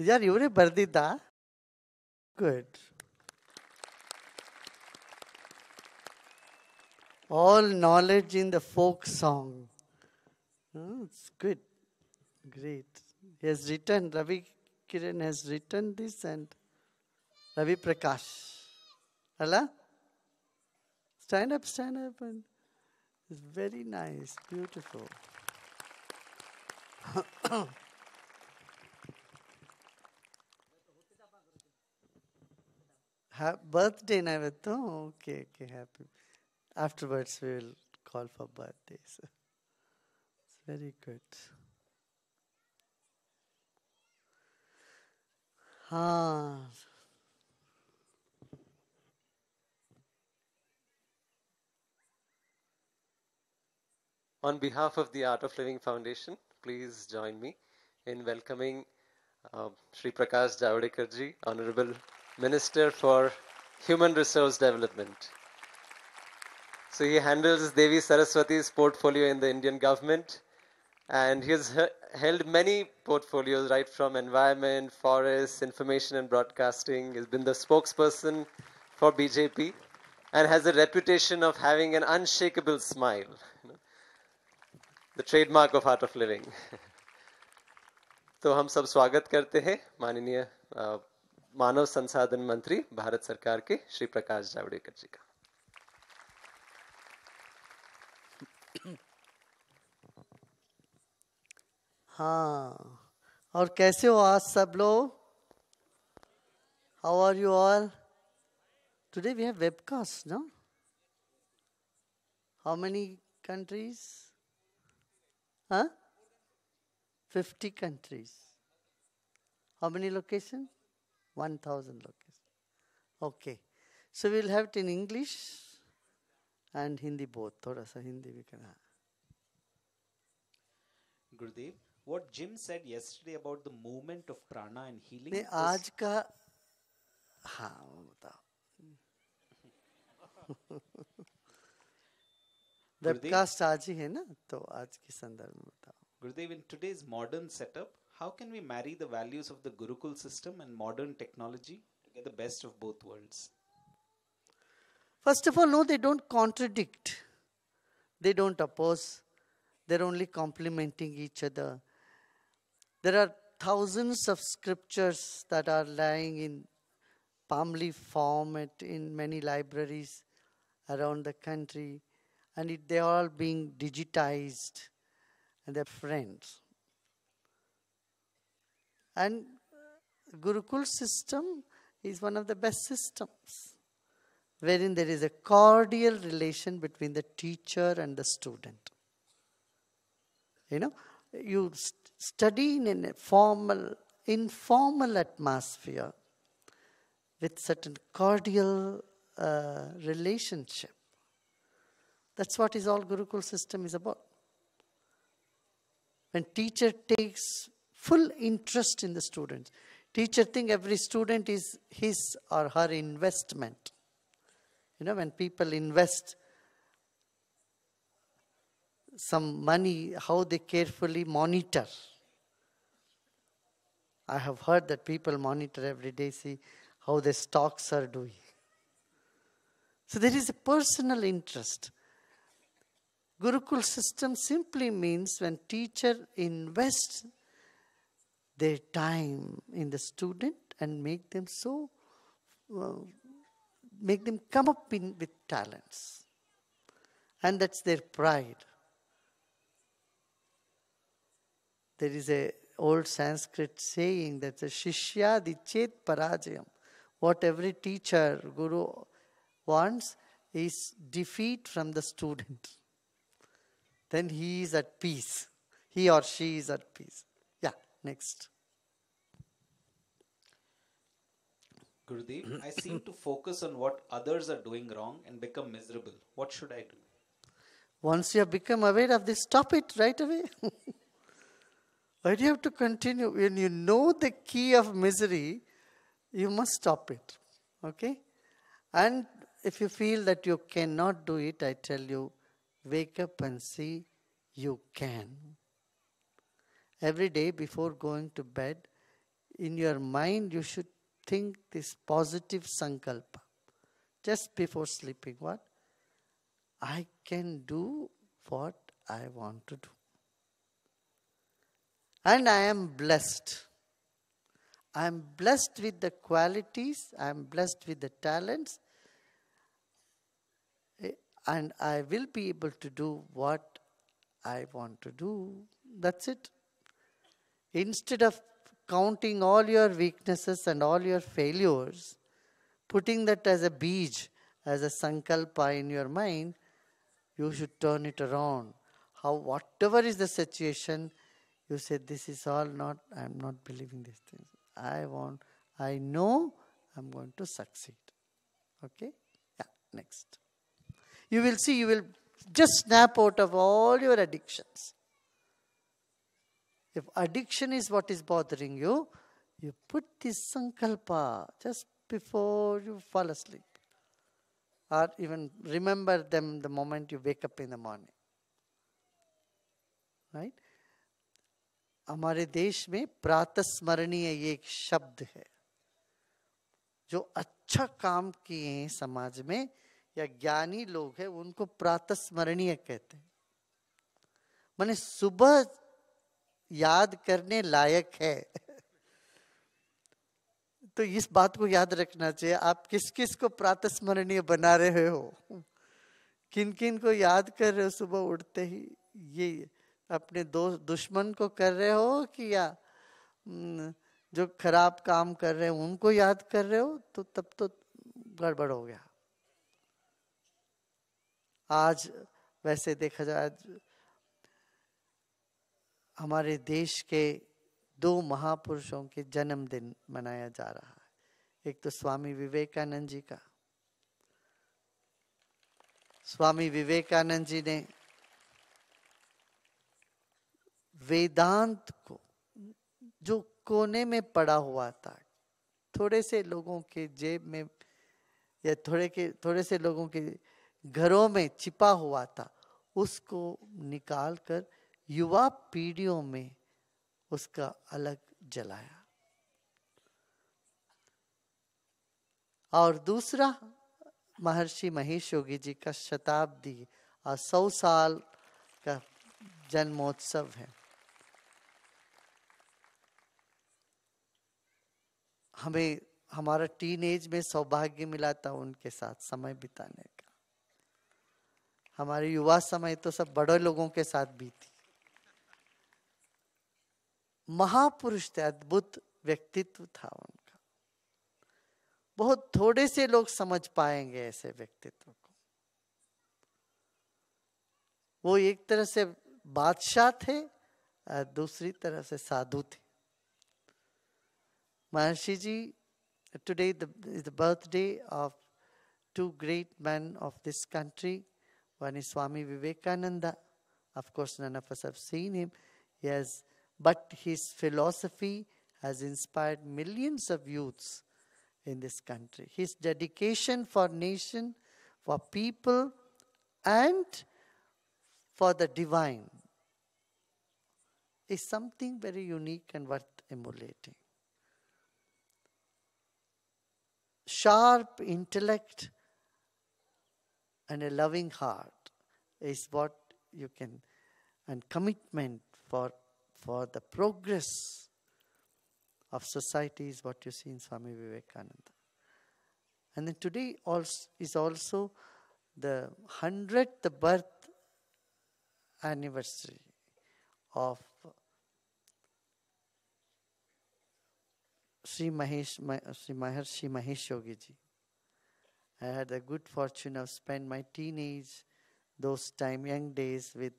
यार you were Bardita? Good. All knowledge in the folk song. Oh, it's good. Great. He has written, Ravi Kiran has written this and Ravi Prakash. Allah? Stand up, stand up. And it's very nice, beautiful. birthday Naivet. Oh, okay, okay, happy. Afterwards, we will call for birthdays. It's very good. Ah. On behalf of the Art of Living Foundation, please join me in welcoming uh, Sri Prakash Javadekarji, Honorable Minister for Human Resource Development. So he handles Devi Saraswati's portfolio in the Indian government and he has held many portfolios right from environment, forests, information and broadcasting. He's been the spokesperson for BJP and has a reputation of having an unshakable smile. You know? The trademark of Art of Living तो हम सब स्वागत करते हैं माननीय मानव संसाधन मंत्री भारत सरकार के श्री प्रकाश जावड़ेकर जी का हाँ और कैसे हो आज सब लोग how are you all today we have webcast ना how many countries Huh? 50 countries. How many locations? 1,000 locations. Okay. So we'll have it in English and Hindi both. Thoda sa Hindi we can have. गुरुदेव what Jim said yesterday about the movement of prana and healing. नहीं आज का हाँ webcast आज ही है ना तो आज के संदर्भ में बताओ Gurudev in today's modern setup how can we marry the values of the gurukul First of all, no, they don't contradict. They don't oppose. They're only complementing each other. There are thousands of scriptures that are lying in palm leaf form in many libraries around the country and it, they're all being digitized and they're friends. And Gurukul system is one of the best systems wherein there is a cordial relation between the teacher and the student. You know, you st study in a formal, informal atmosphere with certain cordial uh, relationship. That's what is all Gurukul system is about. When teacher takes full interest in the students, teacher think every student is his or her investment. You know, when people invest some money, how they carefully monitor. I have heard that people monitor every day, see how their stocks are doing. So there is a personal interest. Gurukul system simply means when teacher invests their time in the student and make them so, uh, make them come up in, with talents. And that's their pride. There is a old Sanskrit saying that the shishya dichet parajayam. What every teacher, guru wants is defeat from the student then he is at peace. He or she is at peace. Yeah, next. Gurudev, I seem to focus on what others are doing wrong and become miserable. What should I do? Once you have become aware of this, stop it right away. Why do you have to continue? When you know the key of misery, you must stop it. Okay? And if you feel that you cannot do it, I tell you, wake up and see you can. Every day before going to bed, in your mind, you should think this positive sankalpa just before sleeping. What? I can do what I want to do. And I am blessed. I am blessed with the qualities, I am blessed with the talents, and I will be able to do what I want to do. That's it. Instead of counting all your weaknesses and all your failures, putting that as a beach, as a sankalpa in your mind, you should turn it around. How, whatever is the situation, you say, This is all not, I'm not believing these things. I want, I know I'm going to succeed. Okay? Yeah, next. You will see, you will just snap out of all your addictions. If addiction is what is bothering you, you put this sankalpa just before you fall asleep. Or even remember them the moment you wake up in the morning. Right? हमारे देश में प्रातस्मरणीय ये एक शब्द है जो अच्छा काम किए हैं समाज में या ज्ञानी लोग हैं उनको प्रातः स्मरणीय कहते हैं माने सुबह याद करने लायक है तो इस बात को याद रखना चाहिए आप किस किस को प्रातः स्मरणीय बना रहे हो किन किन को याद कर रहे हो सुबह उठते ही ये अपने दोस्त दुश्मन को कर रहे हो कि या जो खराब काम कर रहे हो उनको याद कर रहे हो तो तब तो गड़बड़ हो गया आज वैसे देखा जाए हमारे देश के दो महापुरुषों के जन्मदिन मनाया जा रहा है एक तो स्वामी विवेकानंद जी का स्वामी विवेकानंद जी ने वेदांत को जो कोने में पड़ा हुआ था थोड़े से लोगों के जेब में या थोड़े के थोड़े से लोगों के घरों में छिपा हुआ था उसको निकाल कर युवा पीढ़ियों में उसका अलग जलाया और दूसरा महर्षि महेश योगी जी का शताब्दी और सौ साल का जन्मोत्सव है हमें हमारा टीन एज में सौभाग्य मिला था उनके साथ समय बिताने हमारे युवा समय तो सब बड़े लोगों के साथ बीती महापुरुष थे अद्भुत व्यक्तित्व था उनका बहुत थोड़े से लोग समझ पाएंगे ऐसे व्यक्तित्व को वो एक तरह से बादशाह थे और दूसरी तरह से साधु थे Maharshi ji today the birthday of two great man of this country One is Swami Vivekananda. Of course, none of us have seen him. Yes, but his philosophy has inspired millions of youths in this country. His dedication for nation, for people, and for the divine is something very unique and worth emulating. Sharp intellect and a loving heart is what you can, and commitment for, for the progress of society is what you see in Swami Vivekananda. And then today also is also the 100th birth anniversary of Sri, Mahesh, Sri Maharshi Mahesh Yogiji. I had the good fortune of spend my teenage those time young days with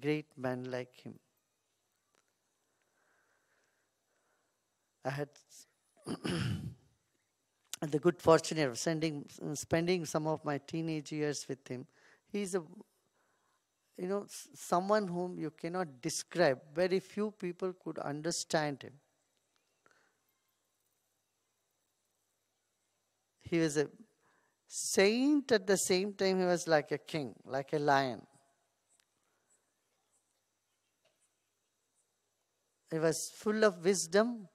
great men like him. I had the good fortune of sending, spending some of my teenage years with him. He's a, you know, someone whom you cannot describe. Very few people could understand him. He was a Saint at the same time, he was like a king, like a lion. He was full of wisdom,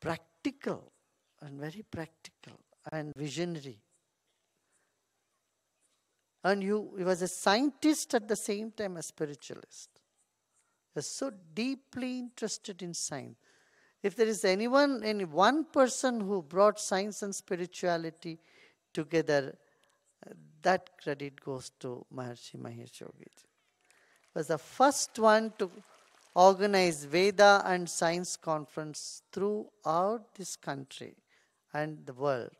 practical, and very practical, and visionary. And you, he was a scientist at the same time, a spiritualist. He was so deeply interested in science. If there is anyone, any one person who brought science and spirituality together, uh, that credit goes to Maharshi Mahesh Yogiji. Was the first one to organize Veda and science conference throughout this country and the world.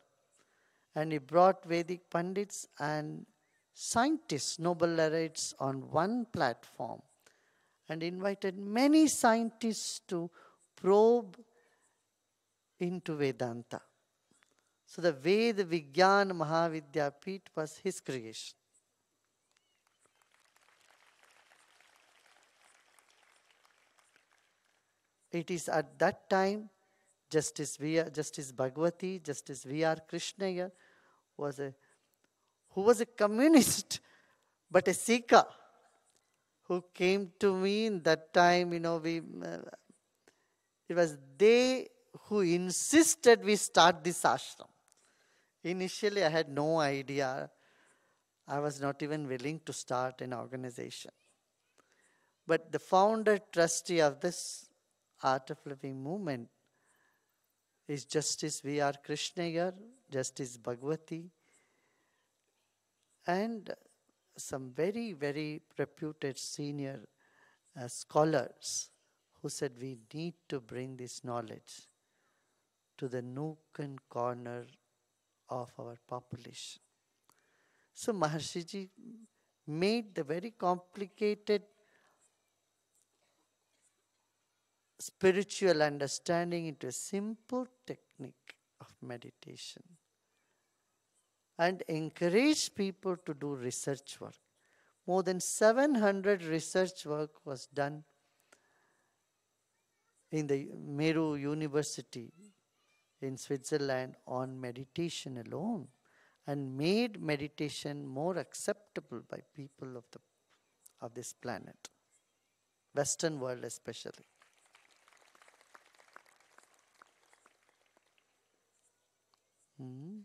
And he brought Vedic Pandits and scientists, Nobel laureates on one platform and invited many scientists to probe into Vedanta. So the Veda Vigyan Mahavidyapit was his creation. It is at that time Justice, v, Justice Bhagwati, Justice V.R. Krishnaya was a, who was a communist but a Sikh who came to me in that time, you know, we, uh, it was they who insisted we start this ashram. Initially, I had no idea. I was not even willing to start an organization. But the founder trustee of this Art of Living movement is Justice V.R. Krishnayer, Justice Bhagwati, and some very, very reputed senior uh, scholars who said we need to bring this knowledge to the nook and corner of our population. So Maharshiji made the very complicated spiritual understanding into a simple technique of meditation and encouraged people to do research work. More than 700 research work was done in the Meru University in Switzerland on meditation alone and made meditation more acceptable by people of, the, of this planet, Western world especially. Hmm.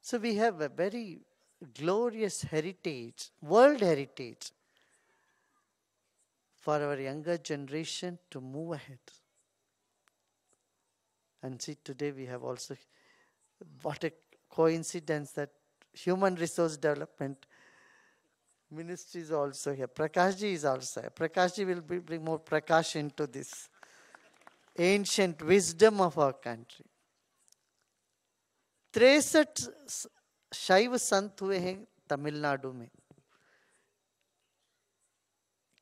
So we have a very glorious heritage, world heritage, for our younger generation to move ahead. And see, today we have also, what a coincidence that human resource development ministry is also here. Prakashji is also here. Prakashji will bring more Prakash into this ancient wisdom of our country. 63 शैव संत हुए हैं तमिलनाडु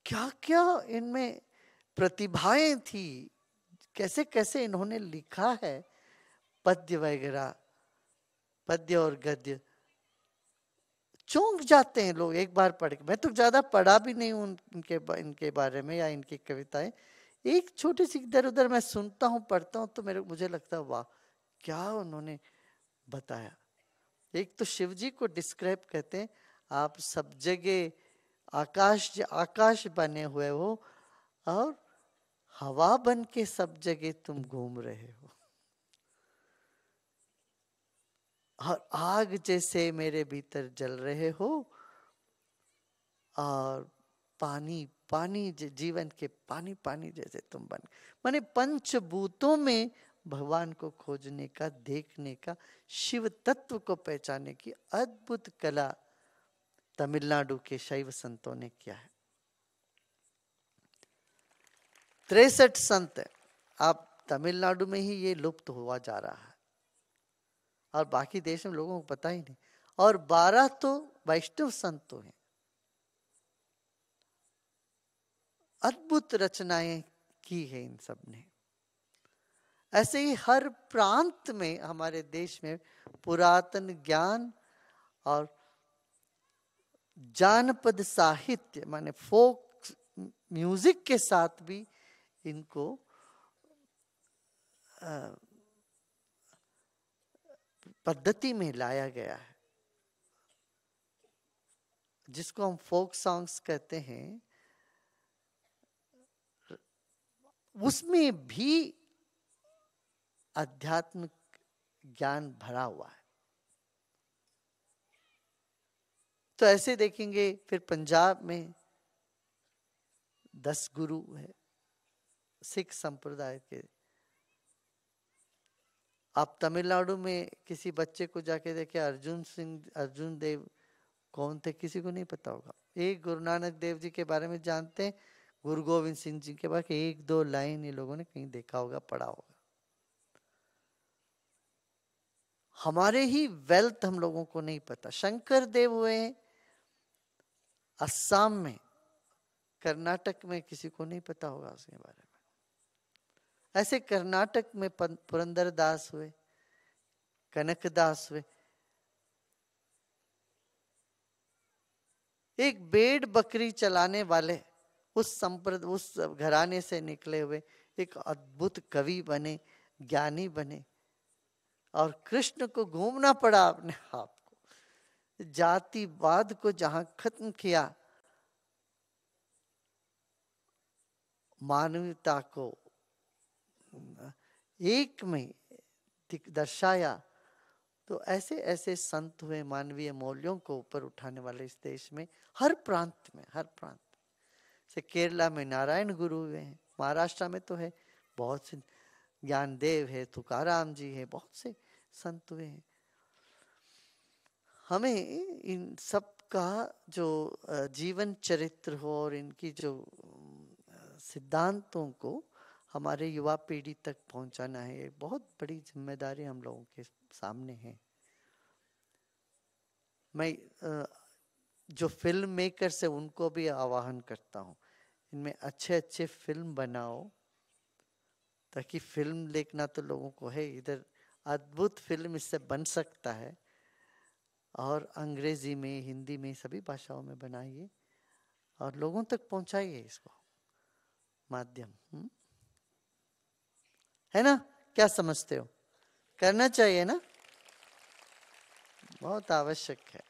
क्या क्या इनमें प्रतिभाएं थी कैसे कैसे इन्होंने लिखा है पद्य वगैरह पद्य और गद्य चौंक जाते हैं लोग एक बार पढ़ के मैं तो ज़्यादा पढ़ा भी नहीं हूं इनके इनके बारे में या इनकी कविताएं एक छोटी सी इधर उधर मैं सुनता हूँ पढ़ता हूँ तो मेरे मुझे लगता है वाह क्या उन्होंने बताया एक तो शिव जी को डिस्क्राइब कहते हैं आप सब जगह आकाश आकाश बने हुए हो और हवा बन के सब जगह तुम घूम रहे हो और आग जैसे मेरे भीतर जल रहे हो और पानी पानी जीवन के पानी पानी जैसे तुम बन माने पंचभूतों में भगवान को खोजने का देखने का शिव तत्व को पहचाने की अद्भुत कला तमिलनाडु के शैव संतों ने किया है तिरसठ संत अब तमिलनाडु में ही ये लुप्त हुआ जा रहा है और बाकी देश में लोगों को पता ही नहीं और बारह तो वैष्णव संतों हैं अद्भुत रचनाएं की है इन सब ने ऐसे ही हर प्रांत में हमारे देश में पुरातन ज्ञान और जानपद साहित्य माने फोक म्यूजिक के साथ भी इनको पद्धति में लाया गया है जिसको हम फोक सॉन्ग्स कहते हैं उसमें भी आध्यात्मिक ज्ञान भरा हुआ है तो ऐसे देखेंगे फिर पंजाब में दस गुरु है सिख संप्रदाय के आप तमिलनाडु में किसी बच्चे को जाके देखे अर्जुन सिंह अर्जुन देव कौन थे किसी को नहीं पता होगा एक गुरु नानक देव जी के बारे में जानते हैं गुरु गोविंद सिंह जी के बारे एक दो लाइन ये लोगों ने कहीं देखा होगा पढ़ा होगा हमारे ही वेल्थ हम लोगों को नहीं पता शंकर देव हुए हैं असम में कर्नाटक में किसी को नहीं पता होगा उसके बारे में ऐसे कर्नाटक में पुरंदर दास हुए कनक दास हुए एक बेड बकरी चलाने वाले उस संप्रद उस घराने से निकले हुए एक अद्भुत कवि बने ज्ञानी बने और कृष्ण को घूमना पड़ा अपने आप जातिवाद को जहां खत्म किया मानवता को एक में दर्शाया तो ऐसे ऐसे संत हुए मानवीय मूल्यों को ऊपर उठाने वाले इस देश में हर प्रांत में हर प्रांत से केरला में नारायण गुरु हुए हैं महाराष्ट्र में तो है बहुत से ज्ञानदेव है तुकाराम जी है बहुत से संत हुए हैं हमें इन सब का जो जीवन चरित्र हो और इनकी जो सिद्धांतों को हमारे युवा पीढ़ी तक पहुंचाना है एक बहुत बड़ी जिम्मेदारी हम लोगों के सामने है मैं जो फिल्म मेकर से उनको भी आवाहन करता हूँ इनमें अच्छे अच्छे फिल्म बनाओ ताकि फिल्म देखना तो लोगों को है इधर अद्भुत फिल्म इससे बन सकता है और अंग्रेज़ी में हिंदी में सभी भाषाओं में बनाइए और लोगों तक पहुंचाइए इसको माध्यम हम्म? है ना क्या समझते हो करना चाहिए ना बहुत आवश्यक है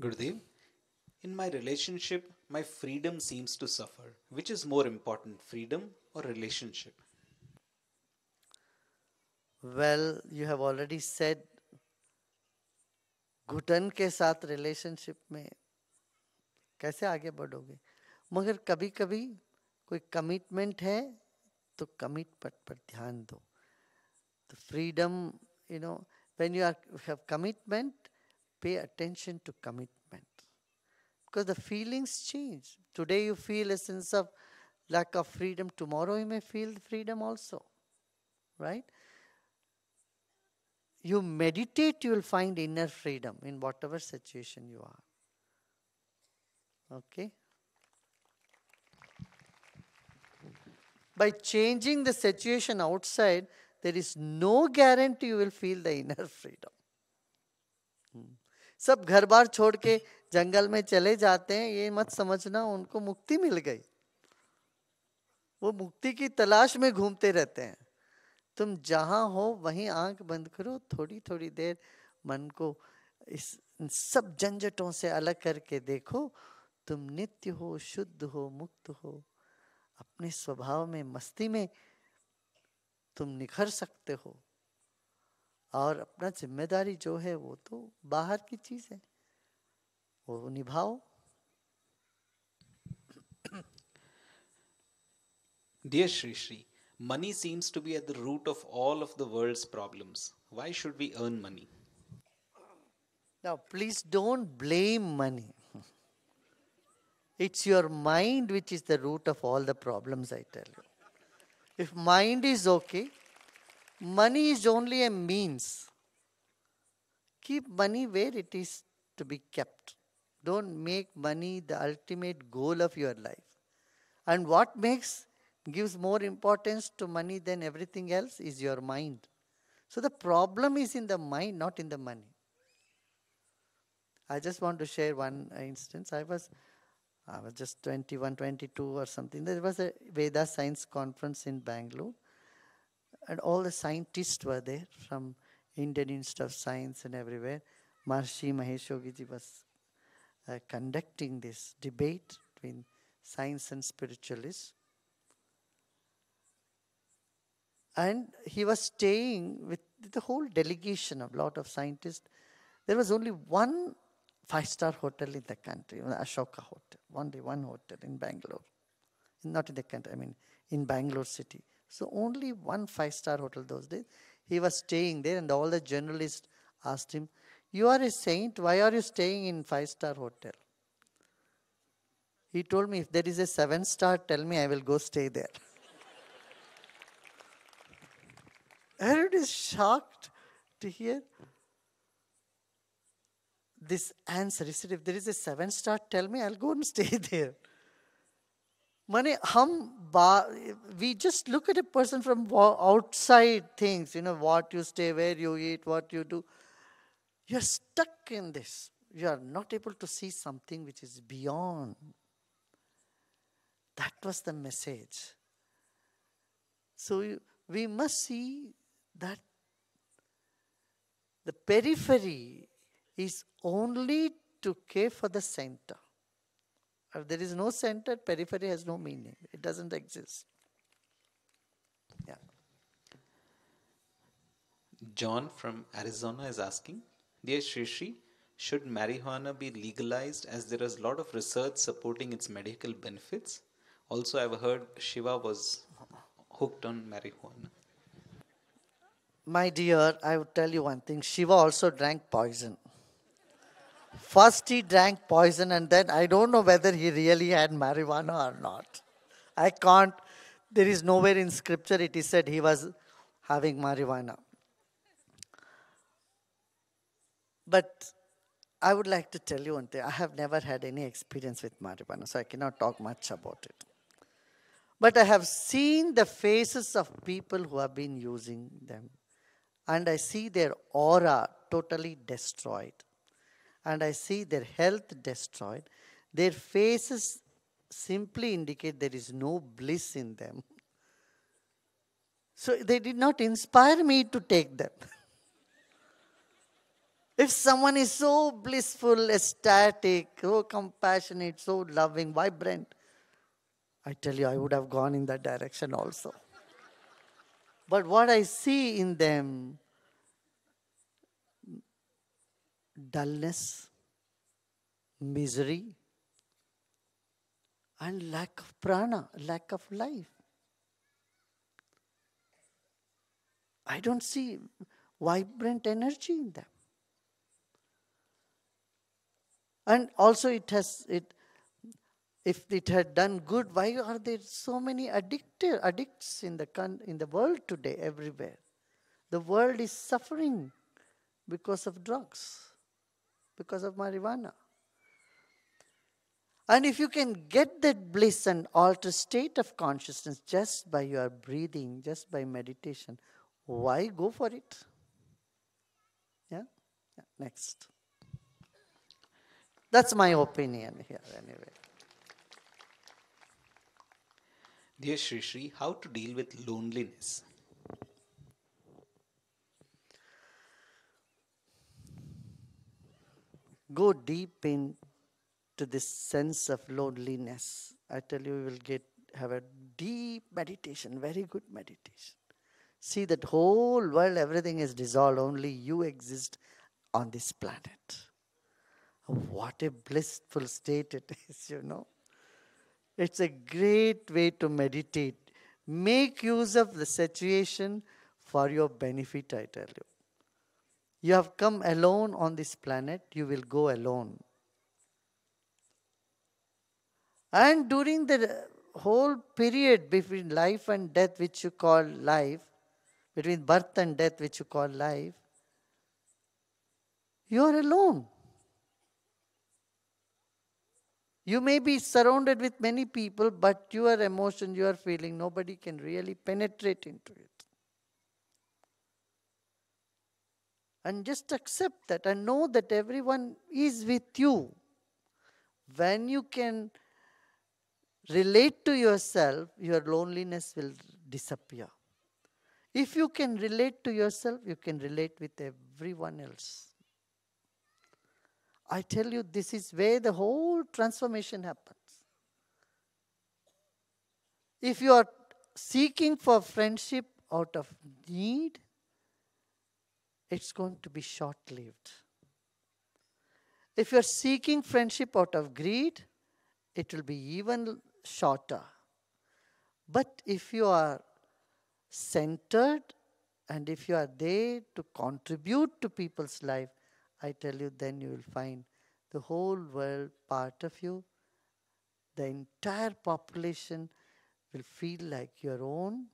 Gurudev in my relationship my freedom seems to suffer. Which is more important, freedom or relationship? Well, you have already said घुटन के साथ रिलेशनशिप में कैसे आगे बढ़ोगे मगर कभी कभी कोई कमिटमेंट है तो कमिटमेंट पर ध्यान दो तो freedom you know when you are have commitment pay attention to commitment Because the feelings change. Today you feel a sense of lack of freedom. Tomorrow you may feel freedom also. Right? You meditate, you will find inner freedom in whatever situation you are. Okay? By changing the situation outside, there is no guarantee you will feel the inner freedom. Hmm. सब घर बार छोड़ के जंगल में चले जाते हैं ये मत समझना उनको मुक्ति मिल गई वो मुक्ति की तलाश में घूमते रहते हैं तुम जहां हो वहीं आंख बंद करो थोड़ी थोड़ी देर मन को इस सब झंझटों से अलग करके देखो तुम नित्य हो शुद्ध हो मुक्त हो अपने स्वभाव में मस्ती में तुम निखर सकते हो और अपना जिम्मेदारी जो है वो तो बाहर की चीज़ है Dear Shri Shri, money seems to be at the root of all of the world's problems. Why should we earn money? Now, please don't blame money. It's your mind which is the root of all the problems, I tell you. If mind is okay, money is only a means. Keep money where it is to be kept. Don't make money the ultimate goal of your life. And what makes gives more importance to money than everything else is your mind. So the problem is in the mind, not in the money. I just want to share one instance. I was, I was just 21, 22 or something. There was a Veda science conference in Bangalore, and all the scientists were there from Indian Institute of Science and everywhere. Maharshi Mahesh was uh, conducting this debate between science and spiritualists. And he was staying with the whole delegation of a lot of scientists. There was only one five-star hotel in the country, uh, Ashoka Hotel, only one hotel in Bangalore. Not in the country, I mean in Bangalore city. So only one five-star hotel those days. He was staying there and all the journalists asked him, you are a saint. Why are you staying in five-star hotel? He told me, if there is a seven-star, tell me I will go stay there. Herod is shocked to hear this answer. He said, if there is a seven-star, tell me I'll go and stay there. hum ba, we just look at a person from outside things, you know, what you stay, where you eat, what you do. You're stuck in this. You are not able to see something which is beyond. That was the message. So we must see that the periphery is only to care for the center. If there is no center, periphery has no meaning. It doesn't exist. Yeah. John from Arizona is asking Dear Shrishi, should marijuana be legalized as there is a lot of research supporting its medical benefits? Also, I've heard Shiva was hooked on marijuana. My dear, I would tell you one thing. Shiva also drank poison. First, he drank poison, and then I don't know whether he really had marijuana or not. I can't, there is nowhere in scripture it is said he was having marijuana. But I would like to tell you one thing. I have never had any experience with marijuana, so I cannot talk much about it. But I have seen the faces of people who have been using them. And I see their aura totally destroyed. And I see their health destroyed. Their faces simply indicate there is no bliss in them. So they did not inspire me to take them. If someone is so blissful, ecstatic, so compassionate, so loving, vibrant, I tell you, I would have gone in that direction also. but what I see in them, dullness, misery, and lack of prana, lack of life. I don't see vibrant energy in them. And also it has, it, if it had done good, why are there so many addicted, addicts in the, in the world today, everywhere? The world is suffering because of drugs, because of marijuana. And if you can get that bliss and alter state of consciousness just by your breathing, just by meditation, why go for it? Yeah? yeah. Next. That's my opinion here, anyway. Dear Shri how to deal with loneliness? Go deep into this sense of loneliness. I tell you, you will get have a deep meditation, very good meditation. See that whole world, everything is dissolved, only you exist on this planet. What a blissful state it is, you know. It's a great way to meditate. Make use of the situation for your benefit, I tell you. You have come alone on this planet, you will go alone. And during the whole period between life and death, which you call life, between birth and death, which you call life, you are alone. You may be surrounded with many people, but your emotion, your feeling, nobody can really penetrate into it. And just accept that and know that everyone is with you. When you can relate to yourself, your loneliness will disappear. If you can relate to yourself, you can relate with everyone else. I tell you, this is where the whole transformation happens. If you are seeking for friendship out of need, it's going to be short lived. If you're seeking friendship out of greed, it will be even shorter. But if you are centered and if you are there to contribute to people's life, I tell you, then you will find the whole world part of you. The entire population will feel like your own,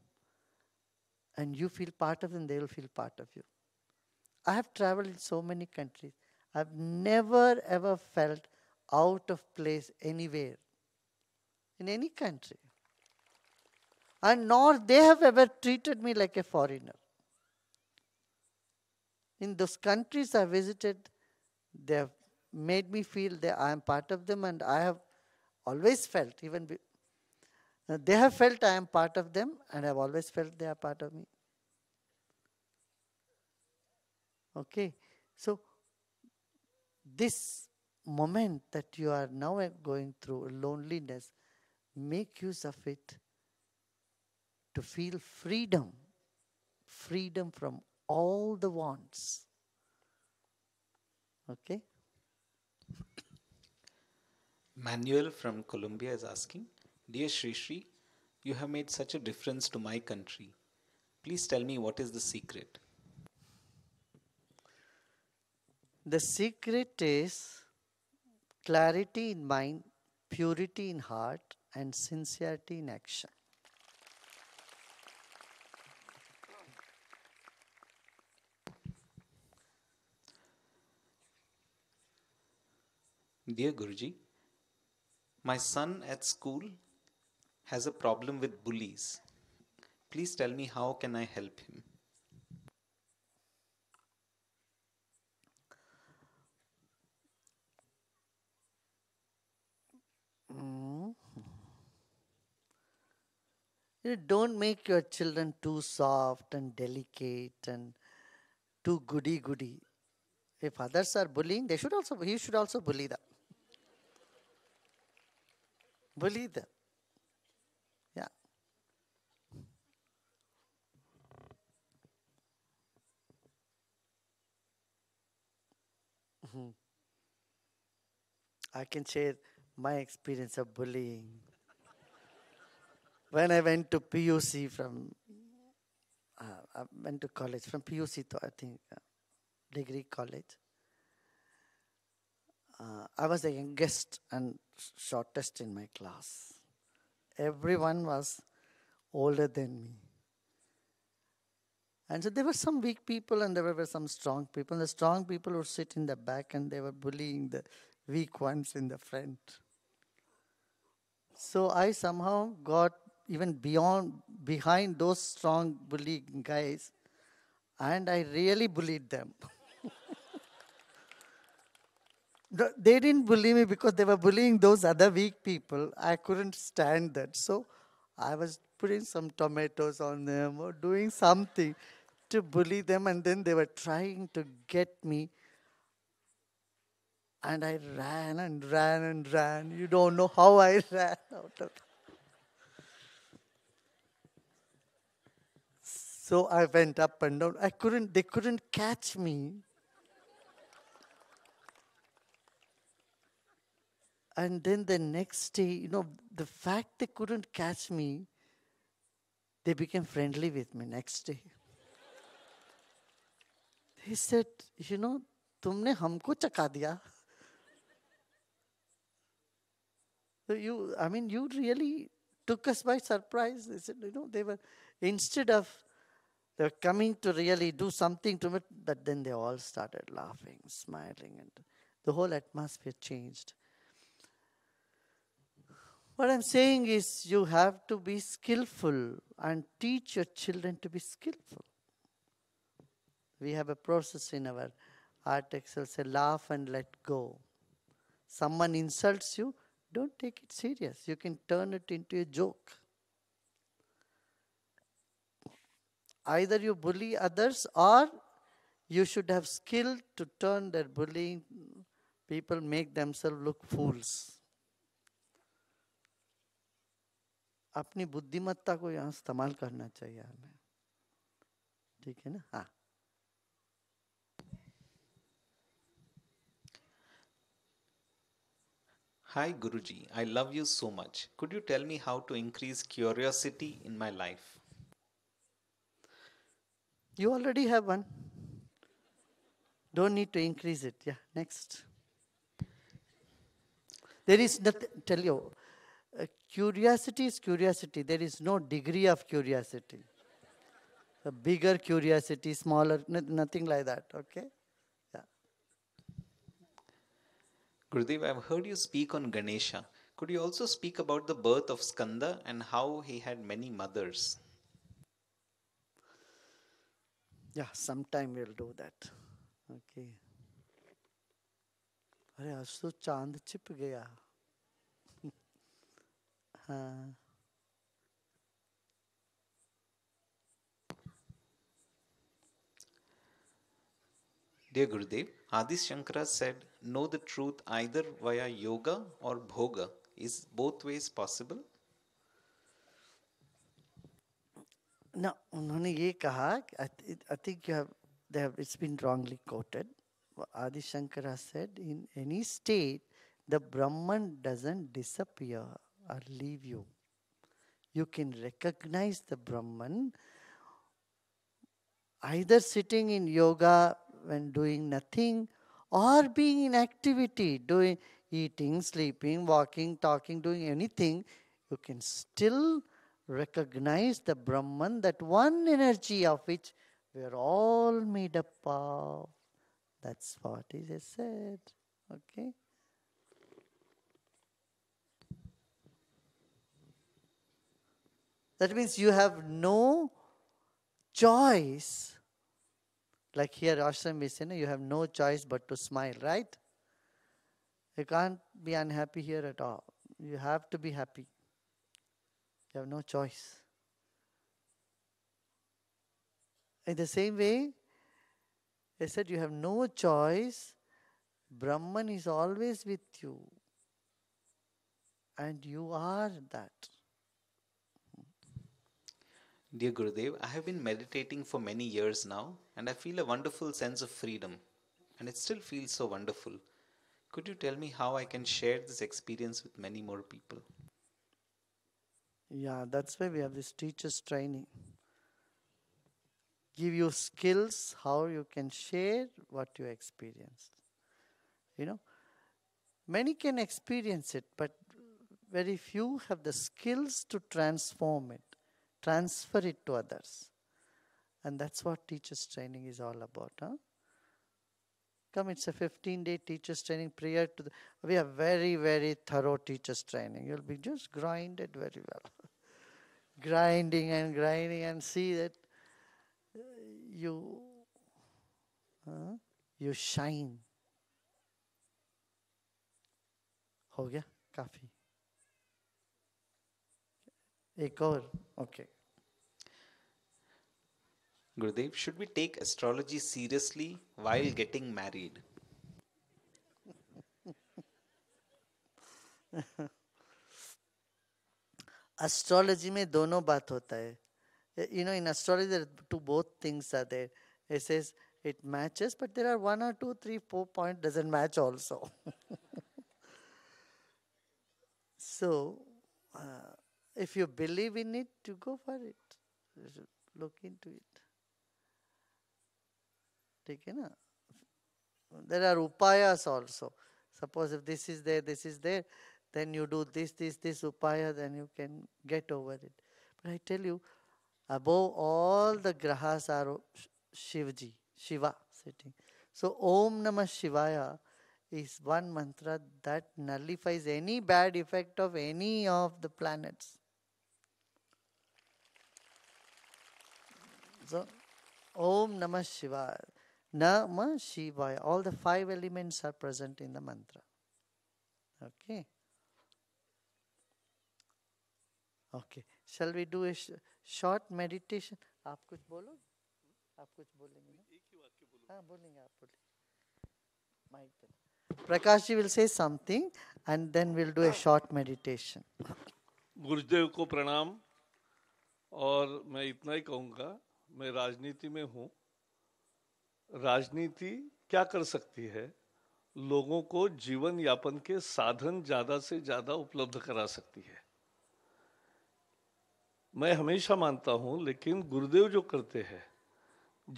and you feel part of them, they will feel part of you. I have traveled in so many countries. I've never ever felt out of place anywhere, in any country. And nor they have ever treated me like a foreigner. In those countries I visited, they have made me feel that I am part of them and I have always felt, even be, uh, they have felt I am part of them and I have always felt they are part of me. Okay, so this moment that you are now going through loneliness, make use of it to feel freedom, freedom from all the wants. Okay? Manuel from Colombia is asking Dear Sri, you have made such a difference to my country. Please tell me what is the secret? The secret is clarity in mind, purity in heart, and sincerity in action. Dear Guruji, my son at school has a problem with bullies. Please tell me how can I help him? Mm-hmm. You don't make your children too soft and delicate and too goody goody. If others are bullying, they should also he should also bully them. Believe them. Yeah. Mm-hmm. I can share my experience of bullying. when I went to PUC from, uh, I went to college from PUC to I think uh, degree college. Uh, I was the youngest and shortest in my class. Everyone was older than me. And so there were some weak people and there were some strong people. the strong people would sit in the back and they were bullying the weak ones in the front. So I somehow got even beyond behind those strong bullying guys and I really bullied them. they didn't bully me because they were bullying those other weak people. I couldn't stand that. So I was putting some tomatoes on them or doing something to bully them, and then they were trying to get me. And I ran and ran and ran. You don't know how I ran out of. So I went up and down. I couldn't, they couldn't catch me. And then the next day, you know, the fact they couldn't catch me, they became friendly with me next day. he said, you know, तुमने हमको चका so you, I mean, you really took us by surprise. They said, you know, they were, instead of they were coming to really do something to me, but then they all started laughing, smiling, and the whole atmosphere changed. What I'm saying is, you have to be skillful and teach your children to be skillful. We have a process in our art Excel say laugh and let go. Someone insults you, don't take it serious. You can turn it into a joke. Either you bully others or you should have skill to turn their bullying people make themselves look fools. अपनी बुद्धिमत्ता को यहाँ इस्तेमाल करना चाहिए हमें ठीक है ना हाँ Hi Guruji, I love you so much. Could you tell me how to increase curiosity in my life? You already have one. Don't need to increase it. Yeah, next. There is nothing, tell you, Curiosity is curiosity. There is no degree of curiosity. A bigger curiosity, smaller, nothing like that. Okay? Yeah. Gurudev, I've heard you speak on Ganesha. Could you also speak about the birth of Skanda and how he had many mothers? Yeah, sometime we'll do that. Okay. अरे आज तो चांद chip गया Dear Gurudev, Adi Shankara said, Know the truth either via yoga or bhoga. Is both ways possible? No, उन्होंने ये कहा I think you have, they have it's been wrongly quoted. Adi Shankara said, in any state, the Brahman doesn't disappear. or leave you. You can recognize the Brahman either sitting in yoga when doing nothing or being in activity, doing eating, sleeping, walking, talking, doing anything, you can still recognize the Brahman, that one energy of which we are all made up of. That's what he just said. Okay? That means you have no choice. Like here, Ashram is saying, you have no choice but to smile, right? You can't be unhappy here at all. You have to be happy. You have no choice. In the same way, I said, you have no choice. Brahman is always with you. And you are that. Dear Gurudev, I have been meditating for many years now and I feel a wonderful sense of freedom and it still feels so wonderful. Could you tell me how I can share this experience with many more people? Yeah, that's why we have this teachers training. Give you skills how you can share what you experienced. You know, many can experience it, but very few have the skills to transform it transfer it to others. And that's what teachers training is all about. Huh? Come, it's a 15-day teachers training prior to the, we have very, very thorough teachers training. You'll be just grinded very well. grinding and grinding and see that uh, you, you shine. हो गया काफी एक और okay. Gurudev, should we take astrology seriously while getting married? astrology में दोनों बात होता है you know in astrology there are two both things are there it says it matches but there are one or two three four point doesn't match also so uh, if you believe in it you go for it you look into it ठीक है there are upayas also suppose if this is there this is there then you do this this this upaya then you can get over it but i tell you above all the grahas are shivji shiva sitting so om namah shivaya is one mantra that nullifies any bad effect of any of the planets so om namah shivaya Nama Shivaya. All the five elements are present in the mantra. Okay. Okay. Shall we do a sh short meditation? आप कुछ बोलो आप कुछ बोलेंगे एक ही वाक्य बोलो हाँ बोलेंगे आप बोलेंगे माइक पे Prakash ji will say something and then will do a short meditation Gurudev को प्रणाम और मैं इतना ही कहूँगा मैं राजनीति में हूँ राजनीति क्या कर सकती है लोगों को जीवन यापन के साधन ज़्यादा से ज़्यादा उपलब्ध करा सकती है मैं हमेशा मानता हूं लेकिन गुरुदेव जो करते हैं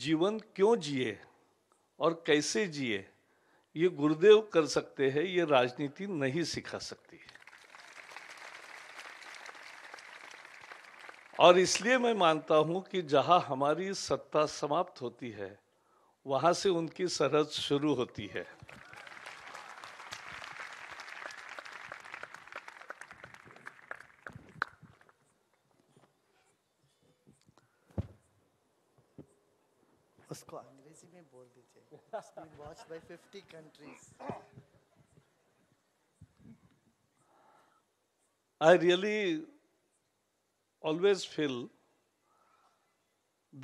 जीवन क्यों जिए और कैसे जिए ये गुरुदेव कर सकते हैं ये राजनीति नहीं सिखा सकती है और इसलिए मैं मानता हूं कि जहां हमारी सत्ता समाप्त होती है वहां से उनकी सरहद शुरू होती है उसको अंग्रेजी में बोल दीजिए watch by 50 countries I really always feel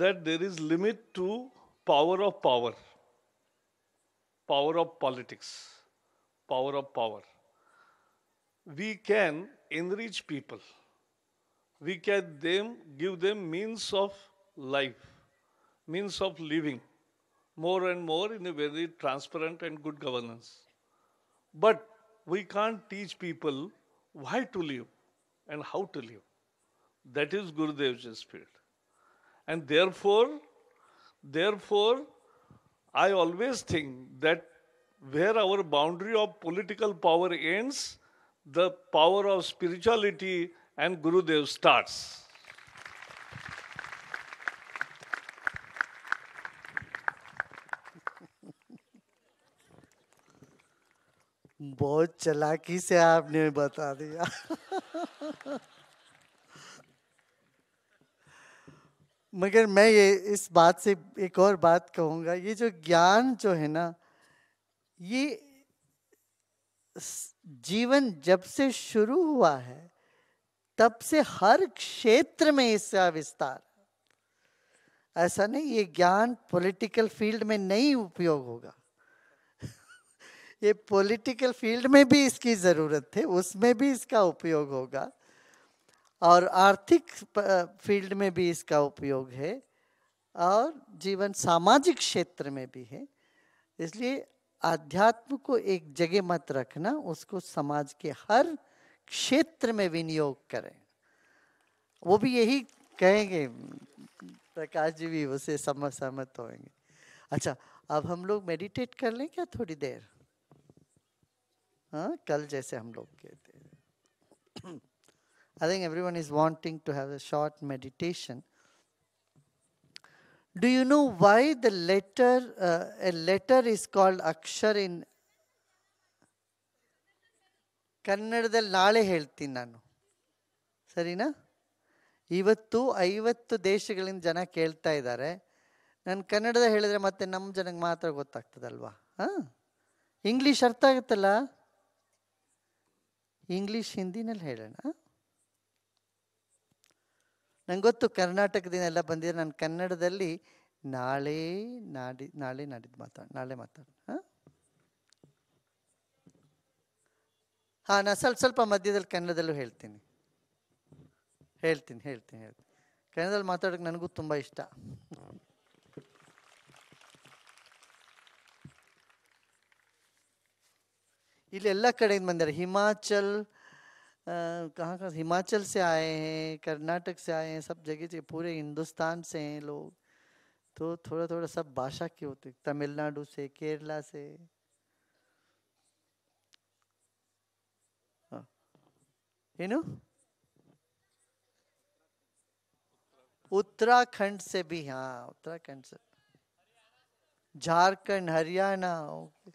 that there is limit to power of power, power of politics, power of power. We can enrich people. We can them, give them means of life, means of living, more and more in a very transparent and good governance. But we can't teach people why to live and how to live. That is Gurudev's spirit. And therefore, Therefore, I always think that where our boundary of political power ends, the power of spirituality and Guru Dev starts. बहुत चलाकी से आपने बता दिया मगर मैं ये इस बात से एक और बात कहूँगा ये जो ज्ञान जो है ना ये जीवन जब से शुरू हुआ है तब से हर क्षेत्र में इसका विस्तार ऐसा नहीं ये ज्ञान पॉलिटिकल फील्ड में नहीं उपयोग होगा ये पॉलिटिकल फील्ड में भी इसकी ज़रूरत है उसमें भी इसका उपयोग होगा और आर्थिक फील्ड में भी इसका उपयोग है और जीवन सामाजिक क्षेत्र में भी है इसलिए आध्यात्म को एक जगह मत रखना उसको समाज के हर क्षेत्र में विनियोग करें वो भी यही कहेंगे प्रकाश जी भी उसे समझ सहमत होंगे अच्छा अब हम लोग मेडिटेट कर लें क्या थोड़ी देर हाँ कल जैसे हम लोग कहते थे I think everyone is wanting to have a short meditation. Do you know why the letter, uh, a letter is called Akshar ಕನ್ನಡದಲ್ಲಿ ನಾಳೆ ಹೇಳ್ತೀನಿ ನಾನು ಸರಿನಾ ಇವತ್ತು ಐವತ್ತು ದೇಶಗಳಿಂದ ಜನ ಕೇಳ್ತಾ ಇದ್ದಾರೆ ನಾನು ಕನ್ನಡದ ಹೇಳಿದ್ರೆ ಮತ್ತೆ ನಮ್ಮ ಜನಕ್ಕೆ ಮಾತ್ರ ಗೊತ್ತಾಗ್ತದಲ್ವಾ ಹಾಂ ಇಂಗ್ಲೀಷ್ ಅರ್ಥ ಆಗುತ್ತಲ್ಲ ಇಂಗ್ಲೀಷ್ ಹಿಂದಿನಲ್ಲಿ ಹೇಳೋಣ ನಂಗೆ ಗೊತ್ತು ಕರ್ನಾಟಕದಿಂದ ಎಲ್ಲ ಬಂದಿದ್ರೆ ನಾನು ಕನ್ನಡದಲ್ಲಿ ನಾಳೆ ನಾಡಿ ನಾಳೆ ನಾಡಿದ್ದು ಮಾತಾಡ ನಾಳೆ ಮಾತಾಡ ಹಾಂ ಹಾಂ ನಾನು ಸ್ವಲ್ಪ ಸ್ವಲ್ಪ ಮಧ್ಯದಲ್ಲಿ ಕನ್ನಡದಲ್ಲೂ ಹೇಳ್ತೀನಿ ಹೇಳ್ತೀನಿ ಹೇಳ್ತೀನಿ ಹೇಳ್ತೀನಿ ಕನ್ನಡದಲ್ಲಿ ಮಾತಾಡೋಕೆ ನನಗೂ ತುಂಬ ಇಷ್ಟ ಇಲ್ಲಿ ಎಲ್ಲ ಕಡೆಯಿಂದ ಬಂದಿದ್ದಾರೆ ಹಿಮಾಚಲ್ कहाँ कहाँ हिमाचल से आए हैं कर्नाटक से आए हैं सब जगह से पूरे हिंदुस्तान से हैं लोग तो थोड़ा थोड़ा सब भाषा की होती तमिलनाडु से केरला से यू हाँ। नो उत्तराखंड से भी हाँ उत्तराखंड से झारखंड हरियाणा ओके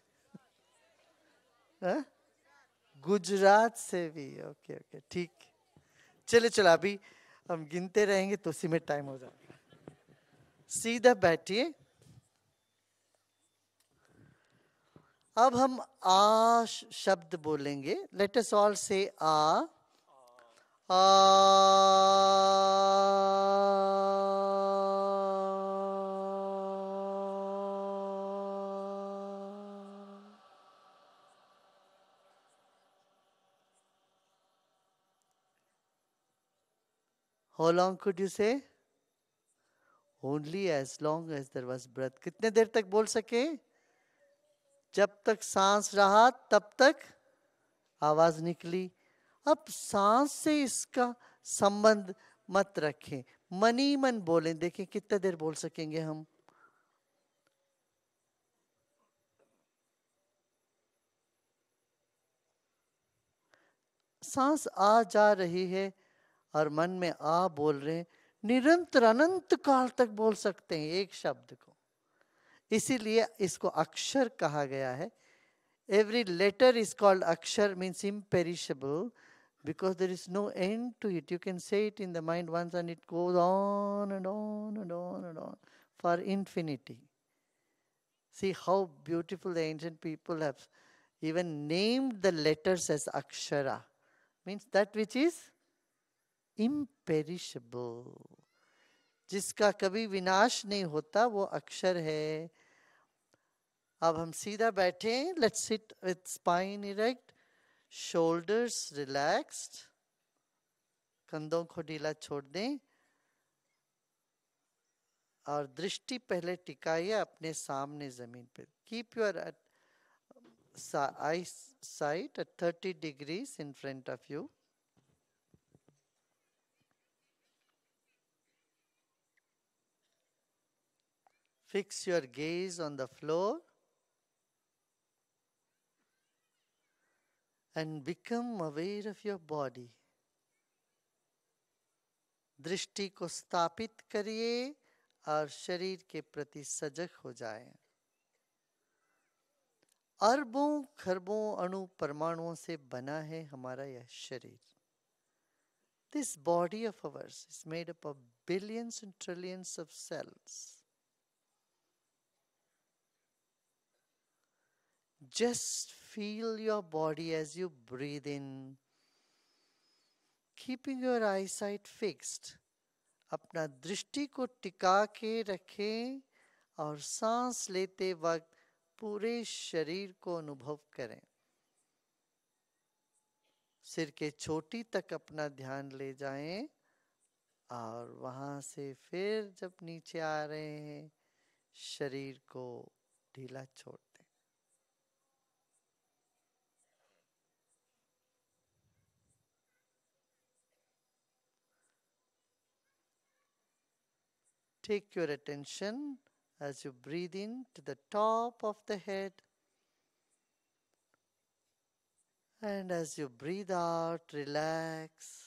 हाँ? गुजरात से भी ओके ओके ठीक चले चलो अभी हम गिनते रहेंगे तो उसी में टाइम हो जाएगा सीधा बैठिए अब हम आ शब्द बोलेंगे late us all say ah ah, ah how long could you say only as long as there was breath कितने देर तक बोल सके जब तक सांस रहा तब तक आवाज निकली अब सांस से इसका संबंध मत रखें मनी मन बोले देखें कितने देर बोल सकेंगे हम सांस आ जा रही है और मन में आ बोल रहे हैं निरंतर अनंत काल तक बोल सकते हैं एक शब्द को इसीलिए इसको अक्षर कहा गया है every letter is called akshar means imperishable because there is no end to it you can say it in the mind once and it goes on and on and on and on for infinity see how beautiful ancient people have the letters as akshara means that which is imperishable जिसका कभी विनाश नहीं होता वो अक्षर है अब हम सीधा बैठे let sit with spine erect shoulders relaxed कंधों को ढीला छोड़ दें और दृष्टि पहले टिकाइए अपने सामने जमीन पर keep your eyesight at thirty degrees in front of you Fix your gaze on the floor and become aware of your body. दृष्टि को स्थापित करिए और शरीर के प्रति सजग हो जाए अरबों खरबों अणु परमाणुओं से बना है हमारा यह शरीर this body of ours is made up of billions and trillions of cells Just feel your body as you breathe in, keeping your eyesight fixed. अपना दृष्टि को टिका के रखें और सांस लेते वक्त पूरे शरीर को अनुभव करें सिर के छोटी तक अपना ध्यान ले जाएं और वहां से फिर जब नीचे आ रहे हैं शरीर को ढीला छोड़ Take your attention as you breathe in to the top of the head. And as you breathe out, relax.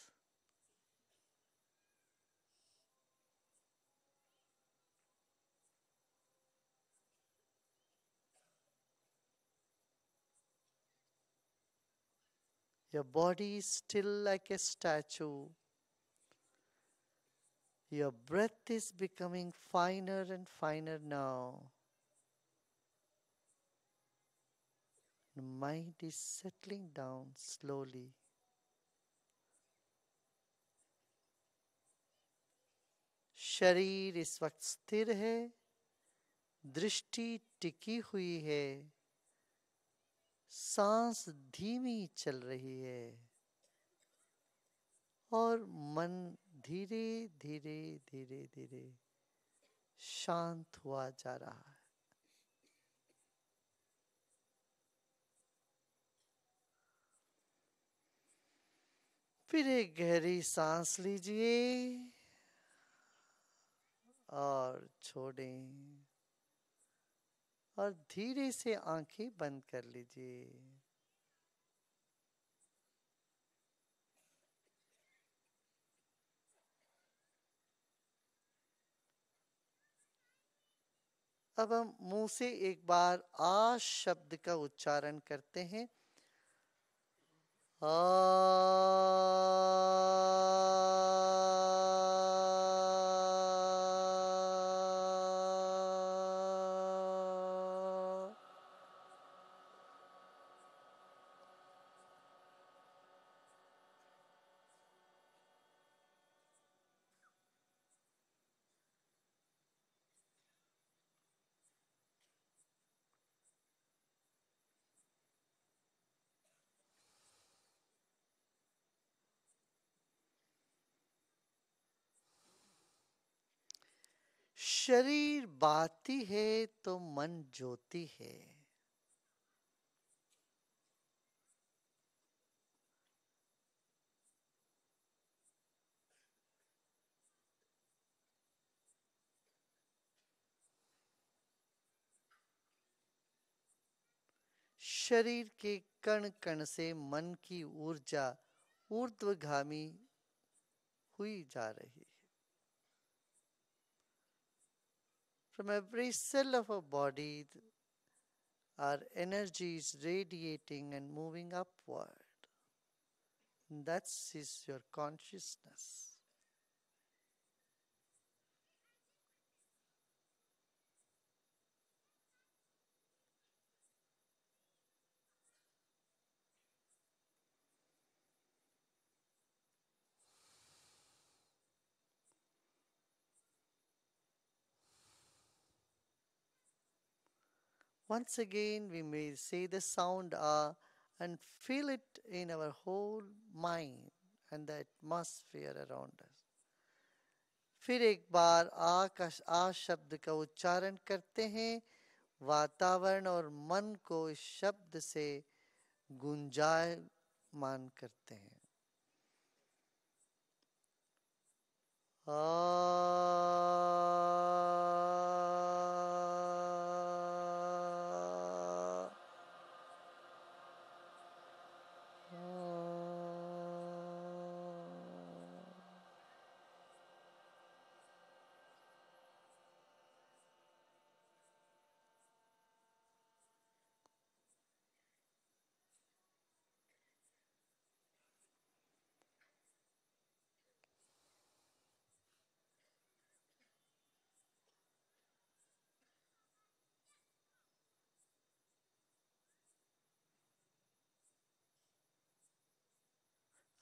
Your body is still like a statue. Your breath is becoming finer and finer now. The mind is settling down slowly. शरीर इस वक्त स्थिर है दृष्टि टिकी हुई है सांस धीमी चल रही है और मन धीरे धीरे धीरे धीरे शांत हुआ जा रहा है फिर एक गहरी सांस लीजिए और छोड़ें और धीरे से आंखें बंद कर लीजिए अब हम मुंह से एक बार आ शब्द का उच्चारण करते हैं आ शरीर बाती है तो मन जोती है शरीर के कण कण से मन की ऊर्जा ऊर्ध्वगामी हुई जा रही From every cell of our body, our energy is radiating and moving upward. And that's your consciousness. Once again, we may say the sound ah and feel it in our whole mind and the atmosphere around us. फिर एक बार आ का आ शब्द का उच्चारण करते हैं वातावरण और मन को इस शब्द से गुंजाय मान करते हैं आ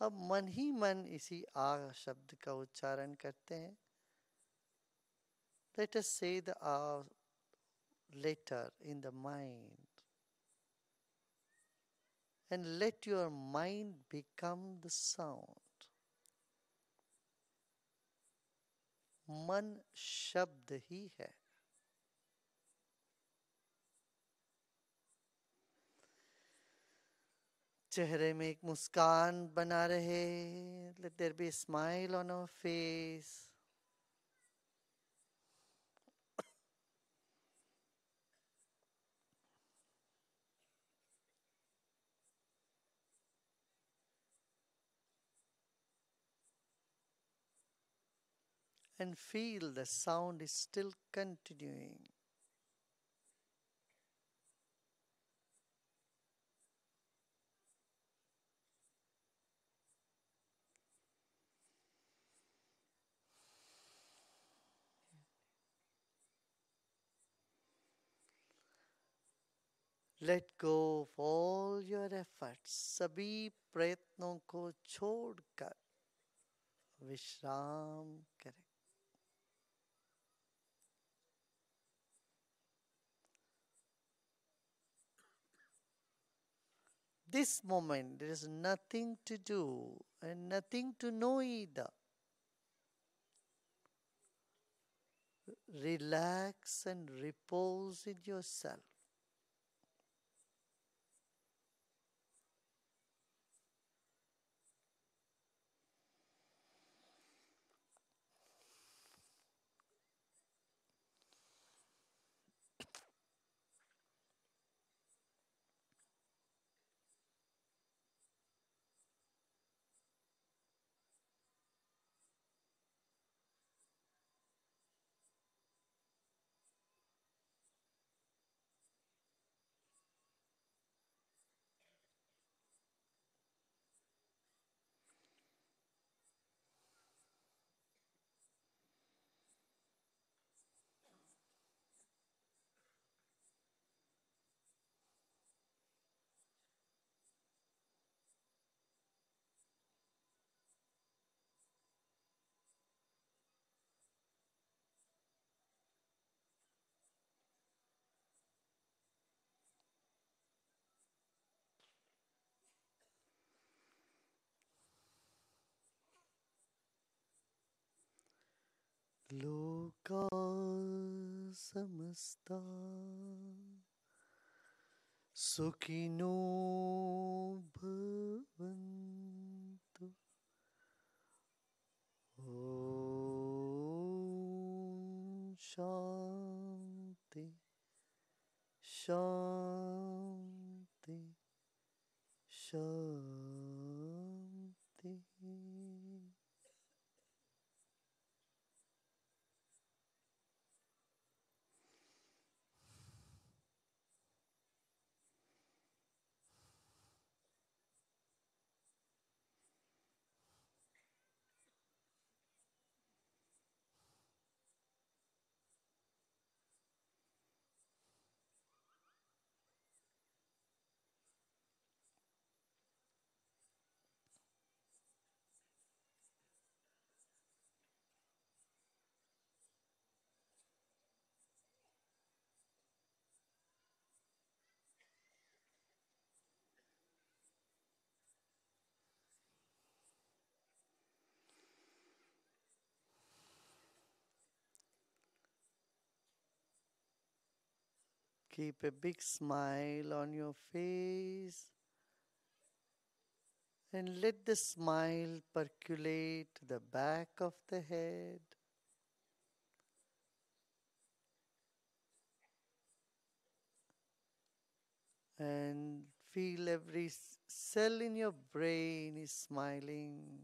अब मन ही मन इसी आ शब्द का उच्चारण करते हैं let us say the ah letter in the mind and let your mind become the sound मन शब्द ही है चेहरे में एक मुस्कान बना रहे let there be smile on our face and feel the sound is still continuing. Let go of all your efforts. सभी प्रयत्नों को छोड़कर विश्राम करें this moment, there is nothing to do and nothing to know either. Relax and repose in yourself. लोका समस्ता सुखिनो भवन्तु ॐ शान्ति शान्ति शान्ति Keep a big smile on your face and let the smile percolate to the back of the head. And feel every cell in your brain is smiling.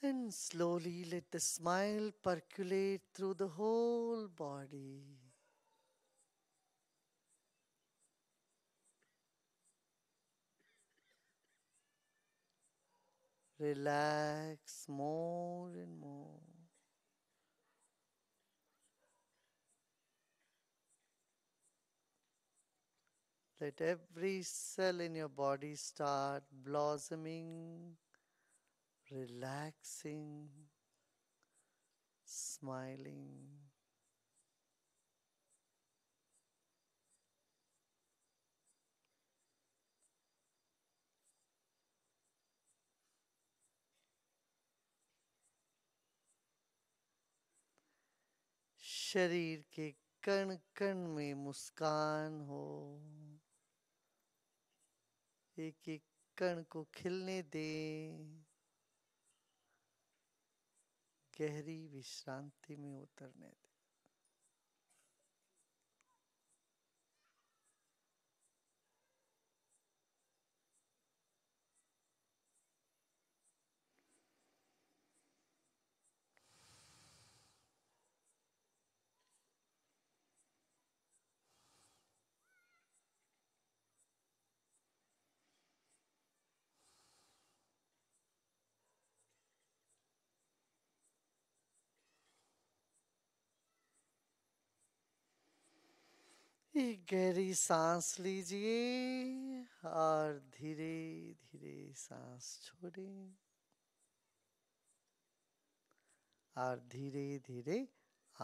And slowly let the smile percolate through the whole body. Relax more and more. Let every cell in your body start blossoming relaxing, smiling. शरीर के कण कण में मुस्कान हो एक एक कण को खिलने दें गहरी विश्रांति में उतरने दे एक गहरी सांस लीजिए और धीरे धीरे सांस छोड़े और धीरे धीरे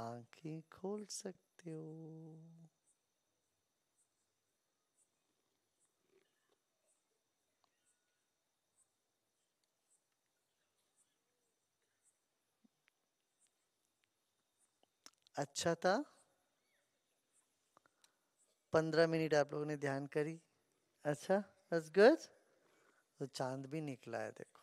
आंखें खोल सकते हो अच्छा था पंद्रह मिनट आप लोगों ने ध्यान करी अच्छा दस गुड तो चांद भी निकला है देखो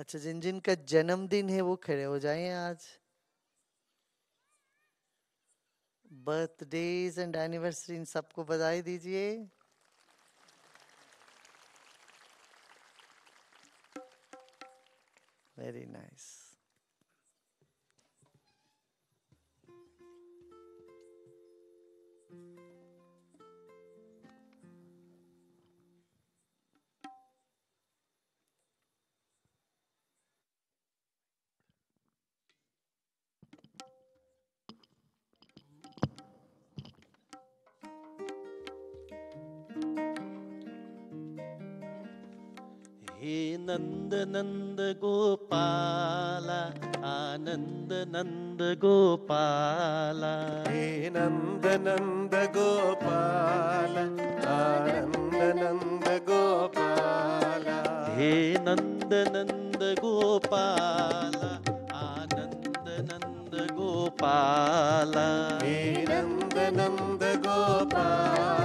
अच्छा जिन जिन का जन्मदिन है वो खड़े हो जाए आज बर्थडे एंड एनिवर्सरी इन सबको बधाई दीजिए Very nice. ಹೇ ನಂದ ನಂದ ಗೋಪಾಲ ಆನಂದ ನಂದ ಗೋಪಾಲ ಹೇ ನಂದ ನಂದ ಗೋಪಾಲ ಆನಂದ ನಂದ ಗೋಪಾಲ ಹೇ ನಂದ ನಂದ ಗೋಪಾಲ ಆನಂದ ನಂದ ಗೋಪಾಲ ಹೇ ನಂದ ನಂದ ಗೋಪಾಲ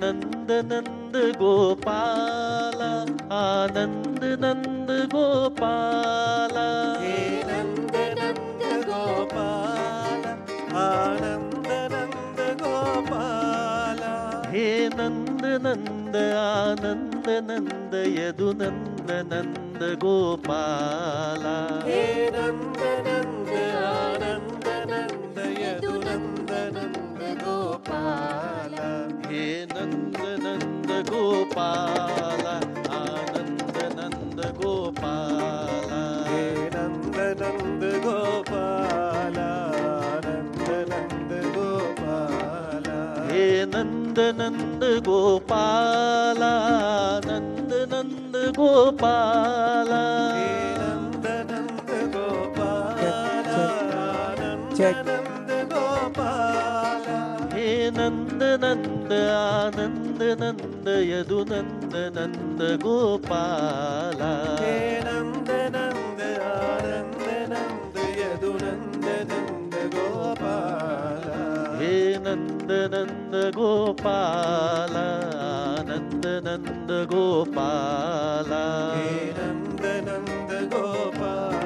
നന്ദ നന്ദ ഗോപാല ആനന്ദ നന്ദ ഗോപാല ഹേ നന്ദ നന്ദ ഗോപാല ആനന്ദ നന്ദ ഗോപാല ഹേ നന്ദ നന്ദ ആനന്ദ നന്ദ യദു നന്ദ നന്ദ ഗോപാല ഹേ നന്ദ ಹೇ ನಂದ ನಂದ ಗೋಪಾಲ ಆನಂದ ನಂದ ಗೋಪಾಲ ಹೇ ನಂದ ನಂದ ಗೋಪಾಲ ಆನಂದ ನಂದ ಗೋಪಾಲ ಹೇ ನಂದ ನಂದ ಗೋಪಾಲ ನಂದ ನಂದ ಗೋಪಾಲ നന്ദ നന്ദ ആനന്ദ നന്ദ യദു നന്ദ നന്ദ ഗോപാല ഹേ നന്ദ നന്ദ ആനന്ദ നന്ദ യദു നന്ദ നന്ദ ഗോപാല ഹേ നന്ദ നന്ദ ഗോപാല ആനന്ദ നന്ദ ഗോപാല ഹേ നന്ദ നന്ദ ഗോപാല